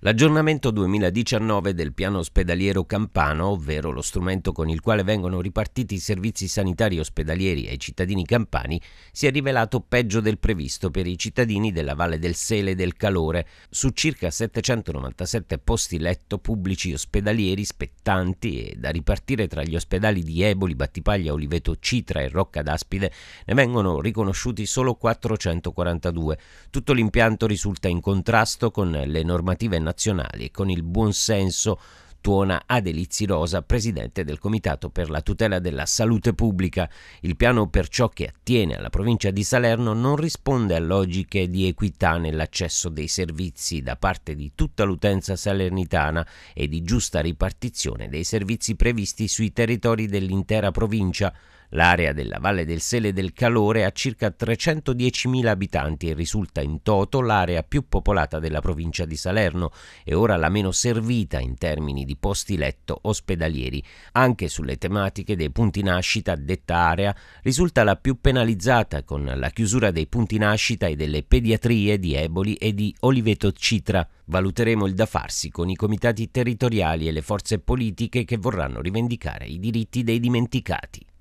L'aggiornamento 2019 del piano ospedaliero campano, ovvero lo strumento con il quale vengono ripartiti i servizi sanitari ospedalieri ai cittadini campani, si è rivelato peggio del previsto per i cittadini della Valle del Sele e del Calore, su circa 797 posti letto pubblici ospedalieri spettanti e da ripartire tra gli ospedali di Eboli, Battipaglia, Oliveto Citra e Rocca d'Aspide, ne vengono riconosciuti solo 442. Tutto l'impianto risulta in contrasto con le normative connazionali e con il buonsenso tuona Adelizi Rosa, presidente del Comitato per la tutela della salute pubblica. Il piano per ciò che attiene alla provincia di Salerno non risponde a logiche di equità nell'accesso dei servizi da parte di tutta l'utenza salernitana e di giusta ripartizione dei servizi previsti sui territori dell'intera provincia. L'area della Valle del Sele del Calore ha circa 310.000 abitanti e risulta in toto l'area più popolata della provincia di Salerno e ora la meno servita in termini di posti letto ospedalieri. Anche sulle tematiche dei punti nascita detta area risulta la più penalizzata con la chiusura dei punti nascita e delle pediatrie di Eboli e di Oliveto Citra. Valuteremo il da farsi con i comitati territoriali e le forze politiche che vorranno rivendicare i diritti dei dimenticati.